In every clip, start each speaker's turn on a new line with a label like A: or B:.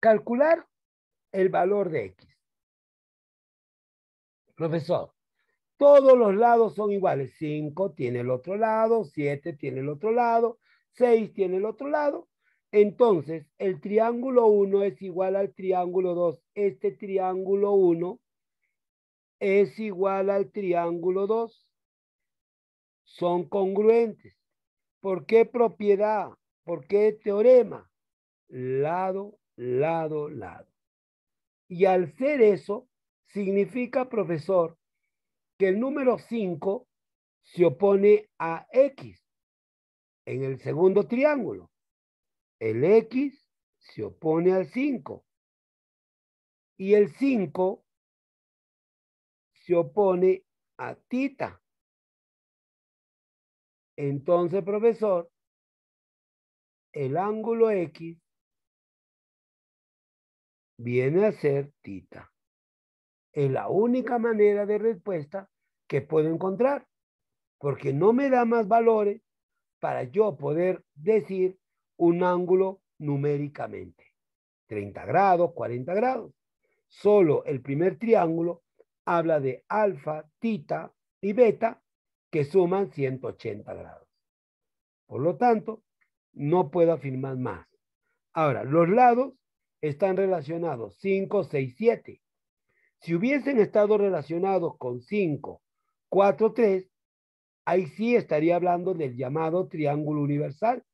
A: calcular el valor de X. Profesor, todos los lados son iguales. 5 tiene el otro lado, 7 tiene el otro lado, 6 tiene el otro lado. Entonces, el triángulo 1 es igual al triángulo 2. Este triángulo 1 es igual al triángulo 2. Son congruentes. ¿Por qué propiedad? ¿Por qué teorema? Lado lado, lado. Y al ser eso, significa, profesor, que el número 5 se opone a X en el segundo triángulo. El X se opone al 5. Y el 5 se opone a tita. Entonces, profesor, el ángulo X viene a ser tita. Es la única manera de respuesta que puedo encontrar, porque no me da más valores para yo poder decir un ángulo numéricamente. 30 grados, 40 grados. Solo el primer triángulo habla de alfa, tita y beta que suman 180 grados. Por lo tanto, no puedo afirmar más. Ahora, los lados están relacionados 5, 6, 7. Si hubiesen estado relacionados con 5, 4, 3, ahí sí estaría hablando del llamado triángulo universal,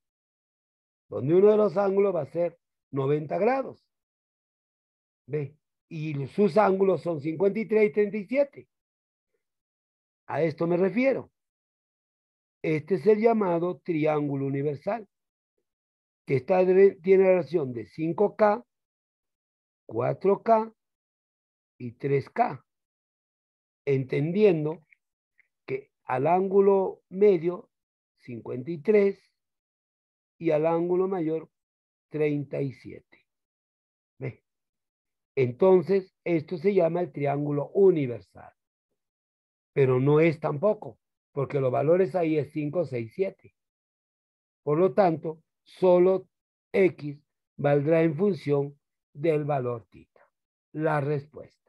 A: donde uno de los ángulos va a ser 90 grados. ¿Ve? Y sus ángulos son 53 y 37. A esto me refiero. Este es el llamado triángulo universal, que está, tiene relación de 5K, 4K y 3K, entendiendo que al ángulo medio 53 y al ángulo mayor 37. ¿Ve? Entonces, esto se llama el triángulo universal. Pero no es tampoco, porque los valores ahí es 5, 6, 7. Por lo tanto, solo X valdrá en función del valor tita. La respuesta.